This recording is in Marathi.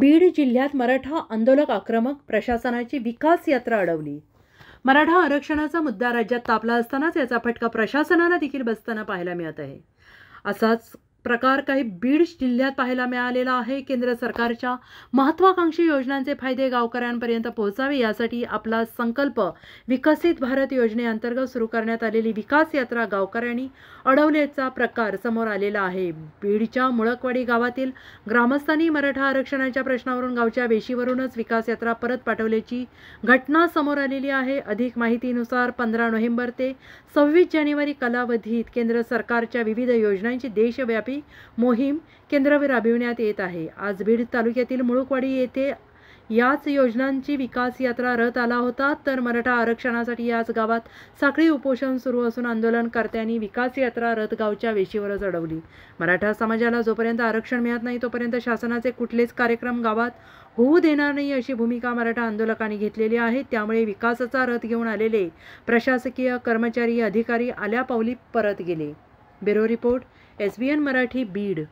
बीड जिल्ह्यात मराठा आंदोलक आक्रमक प्रशासनाची विकास यात्रा अडवली मराठा आरक्षणाचा मुद्दा राज्यात तापला असतानाच याचा फटका प्रशासनाला देखील बसताना पाहायला मिळत आहे असाच प्रकार काही बीड जिल्ह्यात पाहायला मिळालेला आहे केंद्र सरकारच्या महत्त्वाकांक्षी योजनांचे फायदे गावकऱ्यांपर्यंत पोहोचावे यासाठी आपला संकल्प विकसित भारत योजनेअंतर्गत सुरू करण्यात आलेली विकास यात्रा गावकऱ्यांनी अडवल्याचा प्रकार समोर आलेला आहे बीडच्या मुळकवाडी गावातील ग्रामस्थांनी मराठा आरक्षणाच्या प्रश्नावरून गावच्या वेशीवरूनच विकास यात्रा परत पाठवल्याची घटना समोर आलेली आहे अधिक माहितीनुसार पंधरा नोव्हेंबर ते सव्वीस जानेवारी कालावधीत केंद्र सरकारच्या विविध योजनांची देशव्यापी ही मोहीम केंद्रावर राबविण्यात येत आहे आज बीड तालुक्यातील मुळुकवाडी येथे याच योजनांची विकास यात्रा रथ आला होता तर मराठा आरक्षणासाठी याच गावात साखळी उपोषण सुरू असून आंदोलनकर्त्यांनी विकास यात्रा रथ गावच्या वेशीवरच अडवली मराठा समाजाला जोपर्यंत आरक्षण मिळत नाही तोपर्यंत शासनाचे कुठलेच कार्यक्रम गावात होऊ देणार नाही अशी भूमिका मराठा आंदोलकांनी घेतलेली आहे त्यामुळे विकासाचा रथ घेऊन आलेले प्रशासकीय कर्मचारी अधिकारी आल्या पावली परत गेले bureau report S B N Marathi Beed